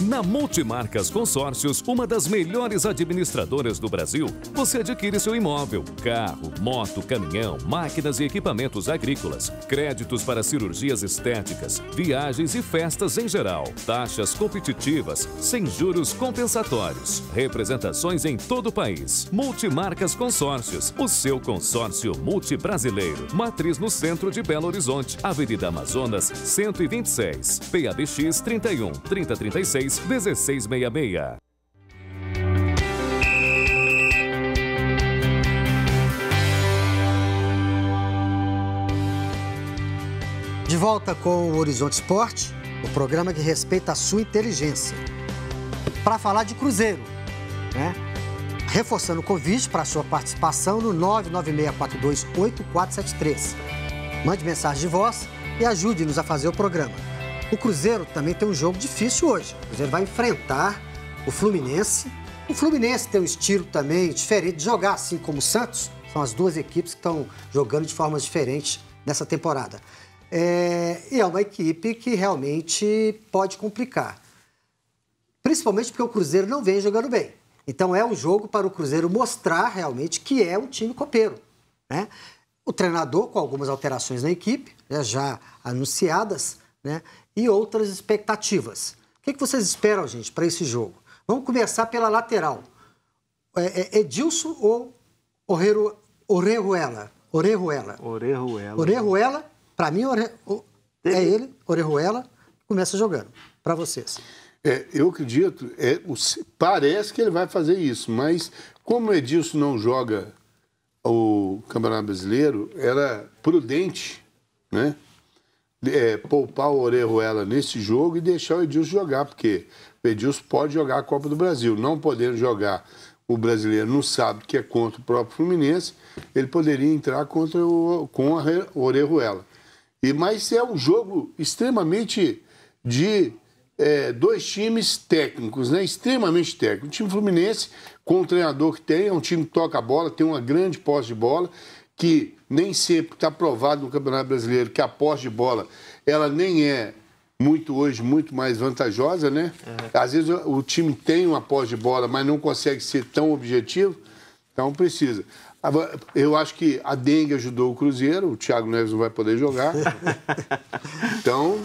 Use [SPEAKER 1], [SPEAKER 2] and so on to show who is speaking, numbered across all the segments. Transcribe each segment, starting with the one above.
[SPEAKER 1] Na Multimarcas Consórcios, uma das melhores administradoras do Brasil, você adquire seu imóvel, carro, moto, caminhão, máquinas e equipamentos agrícolas, créditos para cirurgias estéticas, viagens e festas em geral, taxas competitivas, sem juros compensatórios, representações em todo o país. Multimarcas Consórcios, o seu consórcio multibrasileiro. Matriz no centro de Belo Horizonte, Avenida Amazonas, 126, PABX 31 3036 36 1666.
[SPEAKER 2] De volta com o Horizonte Esporte, o programa que respeita a sua inteligência. Para falar de Cruzeiro, né? reforçando o convite para sua participação no 996428473. Mande mensagem de voz e ajude-nos a fazer o programa. O Cruzeiro também tem um jogo difícil hoje. O Cruzeiro vai enfrentar o Fluminense. O Fluminense tem um estilo também diferente de jogar, assim como o Santos. São as duas equipes que estão jogando de formas diferentes nessa temporada. É, e é uma equipe que realmente pode complicar. Principalmente porque o Cruzeiro não vem jogando bem. Então é um jogo para o Cruzeiro mostrar realmente que é um time copeiro. Né? O treinador, com algumas alterações na equipe, né, já anunciadas, né? e outras expectativas. O que, é que vocês esperam, gente, para esse jogo? Vamos começar pela lateral. É, é Edilson ou Orreiro, Orejuela? Orejuela. Orejuela. Orejuela, para mim, Ore... é ele, Orejuela, começa jogando. Para vocês.
[SPEAKER 3] É, eu acredito, é, parece que ele vai fazer isso, mas como o Edilson não joga o Campeonato Brasileiro, era prudente né, é, poupar o Orejuela nesse jogo e deixar o Edilson jogar, porque o Edilson pode jogar a Copa do Brasil, não podendo jogar o brasileiro no sábado, que é contra o próprio Fluminense, ele poderia entrar contra o, com a Orejuela. E, mas é um jogo extremamente de é, dois times técnicos, né? extremamente técnico. O time Fluminense, com o treinador que tem, é um time que toca a bola, tem uma grande posse de bola, que nem sempre está provado no Campeonato Brasileiro que a posse de bola ela nem é muito hoje muito mais vantajosa, né? Uhum. Às vezes o time tem uma posse de bola, mas não consegue ser tão objetivo, então precisa. Eu acho que a dengue ajudou o Cruzeiro, o Thiago Neves não vai poder jogar. então,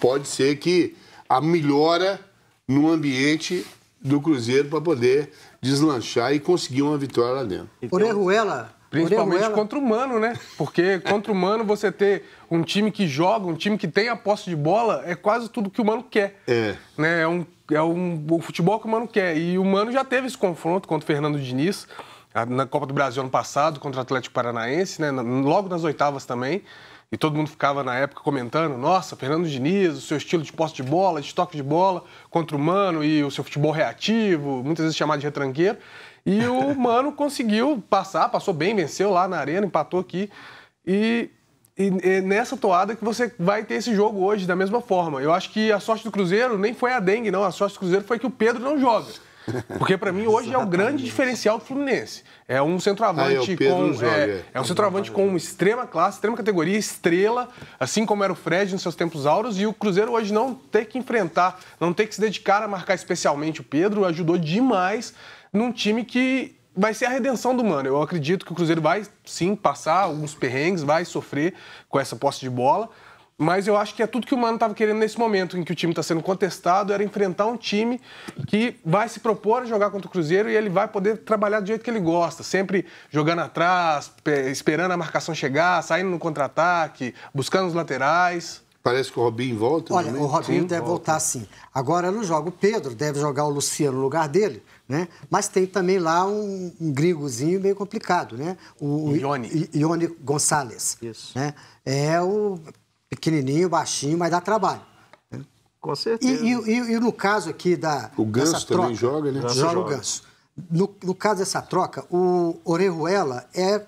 [SPEAKER 3] pode ser que a melhora no ambiente do Cruzeiro para poder deslanchar e conseguir uma vitória
[SPEAKER 4] lá dentro. Então... ela Principalmente contra o Mano, né? Porque contra o Mano você ter um time que joga, um time que tem a posse de bola, é quase tudo que o Mano quer. É. Né? É, um, é um, o futebol que o Mano quer. E o Mano já teve esse confronto contra o Fernando Diniz na Copa do Brasil ano passado, contra o Atlético Paranaense, né? Logo nas oitavas também. E todo mundo ficava na época comentando: nossa, Fernando Diniz, o seu estilo de posse de bola, de toque de bola contra o Mano e o seu futebol reativo, muitas vezes chamado de retranqueiro. E o Mano conseguiu passar, passou bem, venceu lá na arena, empatou aqui. E, e, e, nessa toada que você vai ter esse jogo hoje, da mesma forma. Eu acho que a sorte do Cruzeiro nem foi a dengue, não. A sorte do Cruzeiro foi que o Pedro não joga. Porque para mim hoje é o grande diferencial do Fluminense. É um centroavante ah, é com é, joga, é, é, é, um centroavante com extrema classe, extrema categoria, estrela, assim como era o Fred nos seus tempos auros e o Cruzeiro hoje não ter que enfrentar, não ter que se dedicar a marcar especialmente o Pedro, ajudou demais num time que vai ser a redenção do Mano. Eu acredito que o Cruzeiro vai sim passar alguns perrengues, vai sofrer com essa posse de bola. Mas eu acho que é tudo que o Mano estava querendo nesse momento em que o time está sendo contestado, era enfrentar um time que vai se propor a jogar contra o Cruzeiro e ele vai poder trabalhar do jeito que ele gosta, sempre jogando atrás, esperando a marcação chegar, saindo no contra-ataque, buscando os laterais. Parece que o Robinho volta. Olha, também. Né? o Robinho sim, deve volta.
[SPEAKER 2] voltar sim. Agora não joga o Pedro, deve jogar o Luciano no lugar dele. Né? Mas tem também lá um, um gringozinho bem complicado, né? O Ione. Ione Gonçalves. Isso. Né? É o pequenininho, baixinho, mas dá trabalho. Né? Com certeza. E, e, e, e, no caso aqui da. O ganso troca, também joga, né? Joga, joga o ganso. No, no caso dessa troca, o Orejuela é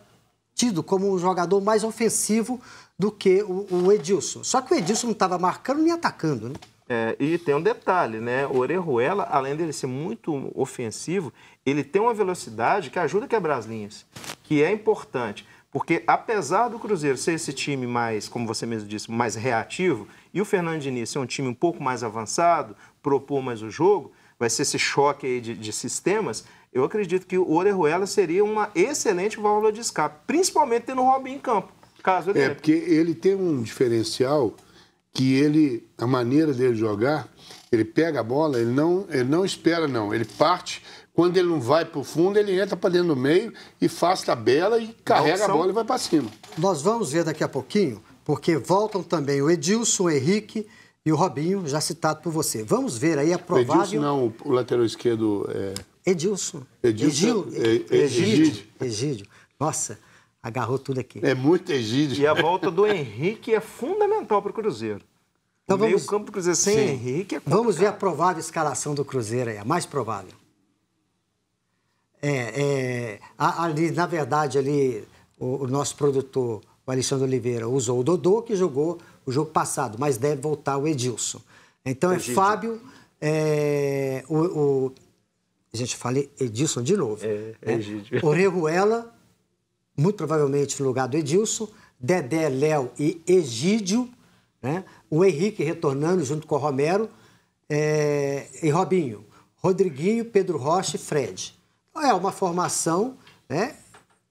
[SPEAKER 2] tido como um jogador mais ofensivo do que o, o Edilson. Só que o Edilson não estava marcando nem atacando, né?
[SPEAKER 1] É, e tem um detalhe, né? O Orejuela, além dele ser muito ofensivo, ele tem uma velocidade que ajuda a quebrar as linhas, que é importante. Porque apesar do Cruzeiro ser esse time mais, como você mesmo disse, mais reativo, e o Fernando Diniz ser um time um pouco mais avançado, propor mais o jogo, vai ser esse choque aí de, de sistemas, eu acredito que o Orejuela seria uma excelente válvula de escape, principalmente tendo o Robin em campo. Caso
[SPEAKER 3] ele... É, porque ele tem um diferencial que ele, a maneira dele jogar, ele pega a bola, ele não, ele não espera, não. Ele parte, quando ele não vai para o fundo, ele entra para dentro do meio e faz tabela e carrega a bola e
[SPEAKER 2] vai para cima. Nós vamos ver daqui a pouquinho, porque voltam também o Edilson, o Henrique e o Robinho, já citado por você. Vamos ver aí a provável... Edilson não,
[SPEAKER 3] o lateral esquerdo é... Edilson. Edilson. Egil... É- é- Egídio.
[SPEAKER 2] Egídio. Nossa agarrou tudo aqui. É muito egídio. E a volta do Henrique é fundamental para o Cruzeiro. Então vamos... meio campo do Cruzeiro sem Sim. Henrique é Vamos ver a provável escalação do Cruzeiro aí, a mais provável. É, é, ali, na verdade, ali o, o, nosso produtor, o Alexandre Oliveira, usou o Dodô, que jogou o jogo passado, mas deve voltar o Edilson. Então é Egídio. Fábio, é, o, o... Gente, falei Edilson de novo. É, é. Egídio. O muito provavelmente no lugar do Edilson, Dedé, Léo e Egídio, né? o Henrique retornando junto com o Romero é, e Robinho, Rodriguinho, Pedro Rocha e Fred. É uma formação né,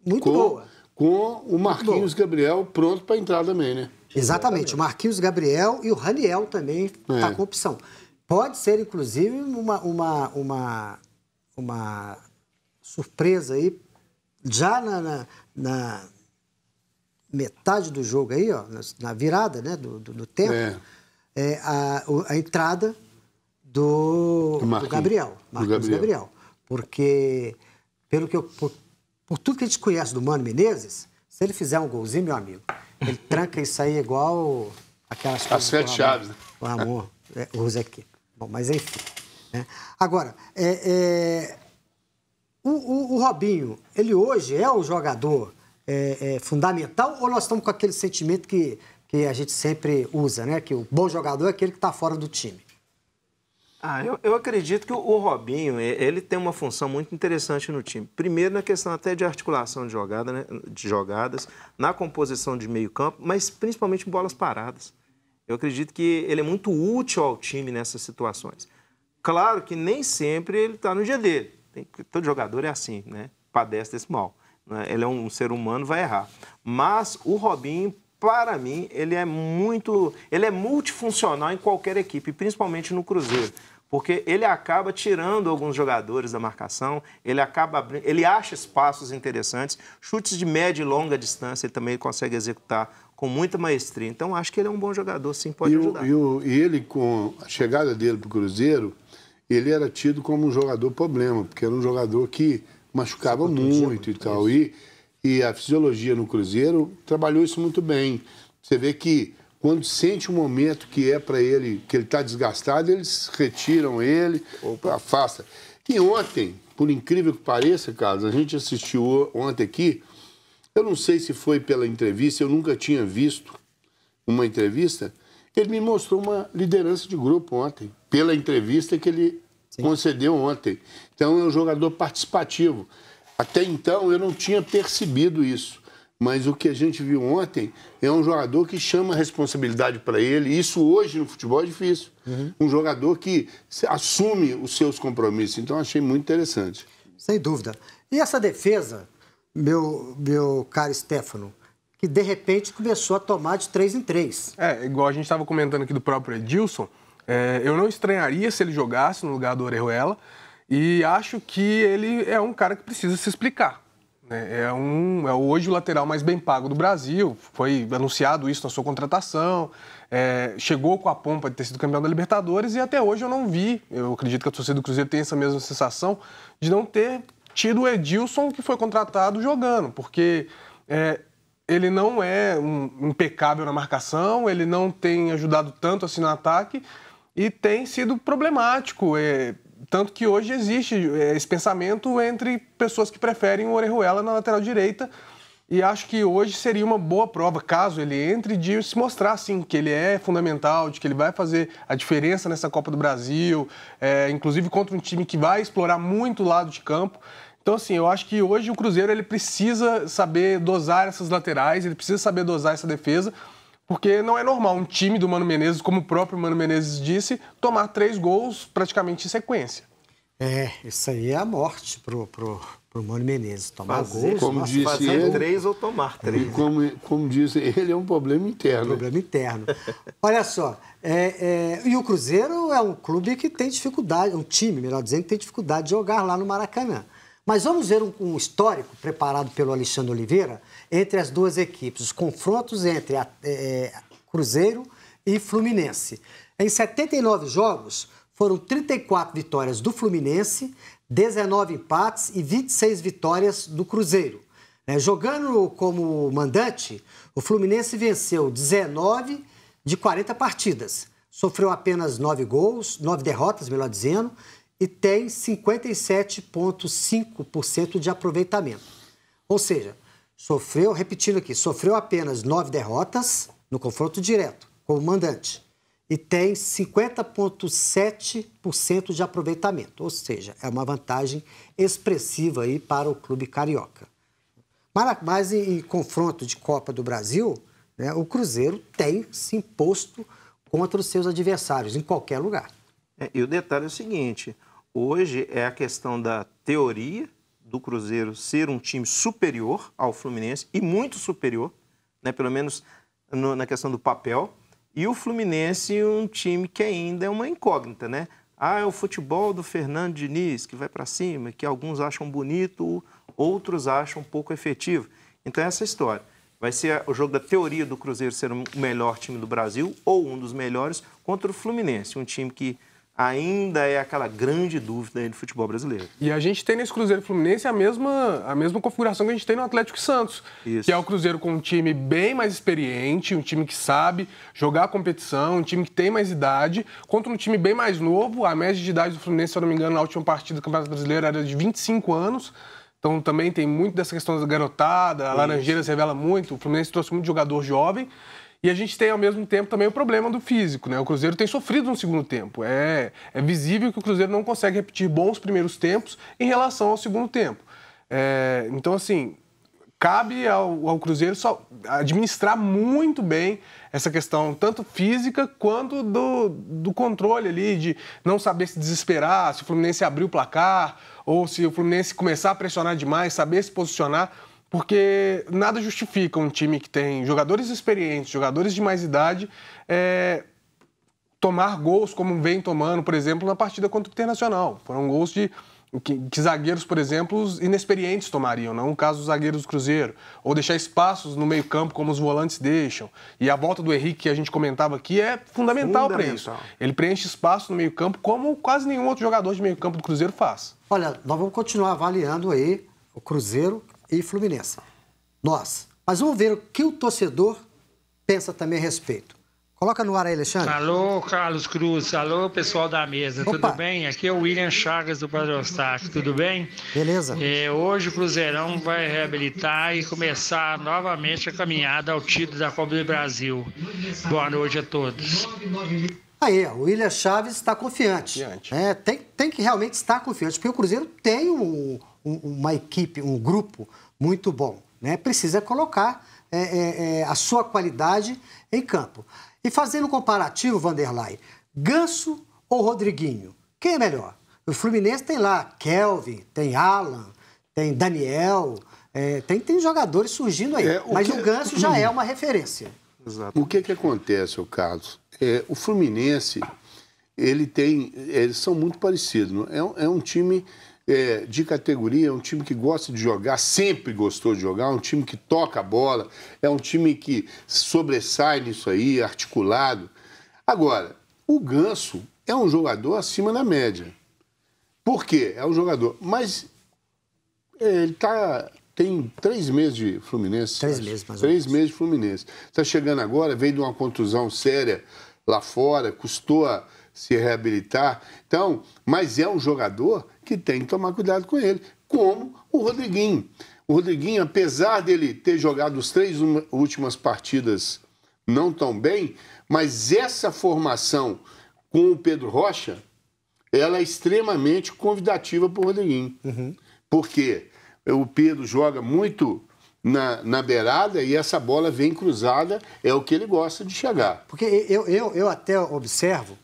[SPEAKER 2] muito com, boa. Com o Marquinhos Gabriel pronto para entrar também, né? Exatamente, o Marquinhos Gabriel e o Raniel também está é. com opção. Pode ser, inclusive, uma, uma, uma, uma surpresa aí já na, na, na metade do jogo aí, ó, na virada né, do, do, do tempo, é. é a, a, entrada do, do Gabriel, Marcos Gabriel. Gabriel. Porque, pelo que eu, por, por, tudo que a gente conhece do Mano Menezes, se ele fizer um golzinho, meu amigo, ele tranca isso aí igual aquelas As sete chaves, né? O amor, é, o Zequinha. Bom, mas enfim. Né? Agora, é, é o, o, o Robinho, ele hoje é o jogador é, é, fundamental ou nós estamos com aquele sentimento que, que a gente sempre usa, né? Que o bom jogador é aquele que está fora do time?
[SPEAKER 1] Ah, eu, eu acredito que o, o, Robinho, ele tem uma função muito interessante no time. Primeiro na questão até de articulação de, jogada, né? de jogadas, na composição de meio campo, mas principalmente em bolas paradas. Eu acredito que ele é muito útil ao time nessas situações. Claro que nem sempre ele está no dia dele. Tem, todo jogador é assim, né? Padece desse mal. Né? Ele é um, ser humano, vai errar. Mas o Robinho, para mim, ele é muito. Ele é multifuncional em qualquer equipe, principalmente no Cruzeiro porque ele acaba tirando alguns jogadores da marcação, ele acaba abrindo, ele acha espaços interessantes, chutes de média e longa distância ele também consegue executar com muita maestria.
[SPEAKER 3] Então acho que ele é um bom jogador, sim, pode e ajudar. O, e, o, e, ele com a chegada dele para o Cruzeiro, ele era tido como um jogador problema, porque era um jogador que machucava muito e tal. E, e a fisiologia no Cruzeiro trabalhou isso muito bem. Você vê que quando sente um momento que é para ele, que ele está desgastado, eles retiram ele, Opa. afasta. E ontem, por incrível que pareça, Carlos, a gente assistiu ontem aqui, eu não sei se foi pela entrevista, eu nunca tinha visto uma entrevista, ele me mostrou uma liderança de grupo ontem, pela entrevista que ele Sim. concedeu ontem. Então é um jogador participativo. Até então eu não tinha percebido isso. Mas o que a gente viu ontem é um jogador que chama a responsabilidade para ele. Isso hoje no futebol é difícil. Uhum. Um jogador que assume os seus compromissos. Então achei muito interessante.
[SPEAKER 2] Sem dúvida. E essa defesa, meu, meu caro Stefano, que de repente começou a tomar de três em
[SPEAKER 4] três. É, igual a gente estava comentando aqui do próprio Edilson. É, eu não estranharia se ele jogasse no lugar do Orejuela e acho que ele é um cara que precisa se explicar. Né? É, um, é hoje o lateral mais bem pago do Brasil, foi anunciado isso na sua contratação, é, chegou com a pompa de ter sido campeão da Libertadores e até hoje eu não vi, eu acredito que a torcida do Cruzeiro tem essa mesma sensação, de não ter tido o Edilson que foi contratado jogando, porque é, ele não é um impecável na marcação, ele não tem ajudado tanto assim no ataque, e tem sido problemático. É, tanto que hoje existe é, esse pensamento entre pessoas que preferem o Orejuela na lateral direita. E acho que hoje seria uma boa prova, caso ele entre, de se mostrar, assim que ele é fundamental, de que ele vai fazer a diferença nessa Copa do Brasil, é, inclusive contra um time que vai explorar muito o lado de campo. Então, assim, eu acho que hoje o Cruzeiro ele precisa saber dosar essas laterais, ele precisa saber dosar essa defesa, porque não é normal um time do Mano Menezes, como o próprio Mano Menezes disse, tomar três gols praticamente em sequência.
[SPEAKER 2] É, isso aí é a morte pro, pro, pro Mano Menezes. Tomar fazer, gols, como nossa, disse fazer ele, três ou tomar três. E como, como disse ele, é um problema interno. Um problema interno. Olha só, é, é, e o Cruzeiro é um clube que tem dificuldade, um time, melhor dizendo, que tem dificuldade de jogar lá no Maracanã. Mas vamos ver um, um, histórico preparado pelo Alexandre Oliveira entre as duas equipes, os confrontos entre a, é, é, Cruzeiro e Fluminense. Em 79 jogos, foram 34 vitórias do Fluminense, 19 empates e 26 vitórias do Cruzeiro. É, jogando como mandante, o Fluminense venceu 19 de 40 partidas, sofreu apenas 9 gols, 9 derrotas, melhor dizendo, e tem 57,5% de aproveitamento. Ou seja, sofreu, repetindo aqui, sofreu apenas nove derrotas no confronto direto com o mandante e tem 50,7% de aproveitamento, ou seja, é uma vantagem expressiva aí para o clube carioca. Mas em, em confronto de Copa do Brasil, né, o Cruzeiro tem se imposto contra os seus adversários em qualquer lugar.
[SPEAKER 1] É, e o detalhe é o seguinte: hoje é a questão da teoria do Cruzeiro ser um time superior ao Fluminense e muito superior, né, pelo menos no, na questão do papel, e o Fluminense um time que ainda é uma incógnita, né? Ah, é o futebol do Fernando Diniz que vai para cima, que alguns acham bonito, outros acham pouco efetivo. Então é essa história. Vai ser o jogo da teoria do Cruzeiro ser o melhor time do Brasil ou um dos melhores contra o Fluminense, um time que ainda é aquela
[SPEAKER 4] grande dúvida aí do futebol brasileiro. E a gente tem nesse Cruzeiro Fluminense a mesma, a mesma configuração que a gente tem no Atlético Santos, Isso. que é o Cruzeiro com um time bem mais experiente, um time que sabe jogar a competição, um time que tem mais idade, contra um time bem mais novo. A média de idade do Fluminense, se eu não me engano, na última partida do Campeonato Brasileiro era de 25 anos. Então também tem muito dessa questão da garotada, a Laranjeiras revela muito, o Fluminense trouxe muito jogador jovem. E a gente tem, ao mesmo tempo, também o problema do físico, né? O Cruzeiro tem sofrido no segundo tempo. É, é visível que o Cruzeiro não consegue repetir bons primeiros tempos em relação ao segundo tempo. É, então, assim, cabe ao, ao Cruzeiro administrar muito bem essa questão, tanto física quanto do, do controle ali, de não saber se desesperar, se o Fluminense abrir o placar, ou se o Fluminense começar a pressionar demais, saber se posicionar porque nada justifica um time que tem jogadores experientes, jogadores de mais idade, é, tomar gols como vem tomando, por exemplo, na partida contra o Internacional. Foram gols de que, que, zagueiros, por exemplo, inexperientes tomariam, não o caso dos zagueiros do Cruzeiro, ou deixar espaços no meio-campo como os volantes deixam. E a volta do Henrique que a gente comentava aqui é fundamental, fundamental. para isso. Ele preenche espaço no meio-campo como quase nenhum
[SPEAKER 2] outro jogador de meio-campo do Cruzeiro faz. Olha, nós vamos continuar avaliando aí o Cruzeiro, e Fluminense. Nós. Mas vamos ver o que o torcedor pensa também a respeito. Coloca no ar aí, Alexandre. Alô, Carlos Cruz. Alô, pessoal da mesa. Opa. Tudo bem? Aqui é o William Chagas do Padre Eustáquio. Tudo bem? Beleza. É, hoje o Cruzeirão vai reabilitar e começar novamente a caminhada ao título da Copa do Brasil. Boa noite a todos. Aí, o William Chaves está confiante. confiante. É, tem, tem que realmente estar confiante, porque o Cruzeiro tem um, um, uma equipe, um grupo muito bom. Né? Precisa colocar é, é, é, a sua qualidade em campo. E fazendo um comparativo, Vanderlei, Ganso ou Rodriguinho? Quem é melhor? O Fluminense tem lá Kelvin, tem Alan, tem Daniel, é, tem, tem jogadores surgindo aí. É, o mas que... o é Ganso já é uma referência. Exato. O que, que
[SPEAKER 3] acontece, Carlos? o Fluminense, ele tem. Eles são muito parecidos. É, é um time é, de categoria, é um time que gosta de jogar, sempre gostou de jogar, é um time que toca a bola, é um time que sobressai nisso aí, articulado. Agora, o Ganso é um jogador acima da média. Por quê? É um jogador. Mas é, ele tá, tem três meses de Fluminense. Três acho. meses, mais Três meses de Fluminense. Está chegando agora, veio de uma contusão séria lá fora, custou a se reabilitar. Então, mas é um jogador que tem que tomar cuidado com ele, como o Rodriguinho. O Rodriguinho, apesar dele ter jogado as três últimas partidas não tão bem, mas essa formação com o Pedro Rocha, ela é extremamente convidativa para o Rodriguinho. Uhum. Porque o Pedro joga muito na, na beirada e essa bola vem cruzada, é o que ele gosta de
[SPEAKER 2] chegar. Porque eu, eu, eu até observo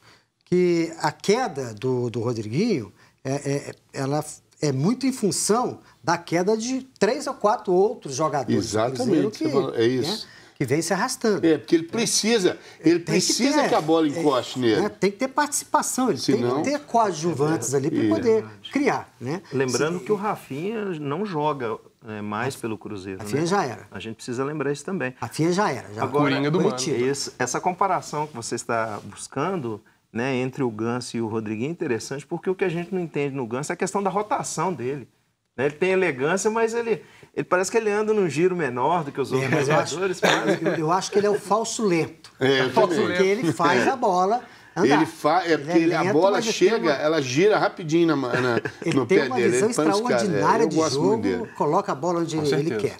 [SPEAKER 2] que a queda do, do Rodriguinho é, é, ela é muito em função da queda de três ou quatro outros jogadores Exatamente. que, é né, isso. Né, que vem se arrastando. É, porque ele precisa, é, ele, precisa que, ter, que, a bola é, encoste é, nele. Né, tem que ter participação, ele se tem não, que ter coadjuvantes é ali para poder criar.
[SPEAKER 1] Né? Lembrando se, que o Rafinha não joga é, mais a, pelo Cruzeiro. A FIA né? já era. A gente precisa lembrar isso também. A FIA já era. Já Agora, Coringa do Mano. Esse, essa comparação que você está buscando né, entre o Ganso e o Rodriguinho é interessante, porque o que a gente não entende no Ganso é a questão da rotação dele. Né? Ele tem elegância, mas ele, ele parece que ele anda num giro menor do que os é, outros é, jogadores. Eu acho, eu,
[SPEAKER 2] eu acho, que ele é o falso lento. É, porque é lento. ele faz a bola. Andar. Ele faz, é, é porque ele é lento, a bola chega, uma...
[SPEAKER 3] ela gira rapidinho na, na, ele no pé dele. Ele tem uma visão extraordinária de jogo,
[SPEAKER 2] coloca a bola onde ele, ele, quer.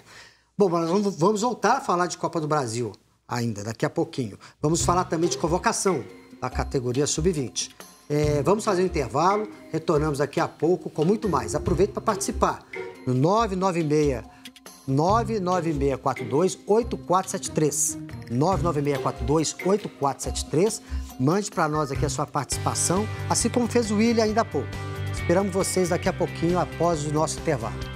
[SPEAKER 2] Bom, mas vamos voltar a falar de Copa do Brasil ainda, daqui a pouquinho. Vamos falar também de convocação a categoria sub-20. É, vamos fazer um intervalo, retornamos daqui a pouco com muito mais. Aproveite para participar no 996 99642 8473. 99642 8473. Mande para nós aqui a sua participação, assim como fez o William ainda há pouco. Esperamos vocês daqui a pouquinho após o nosso intervalo.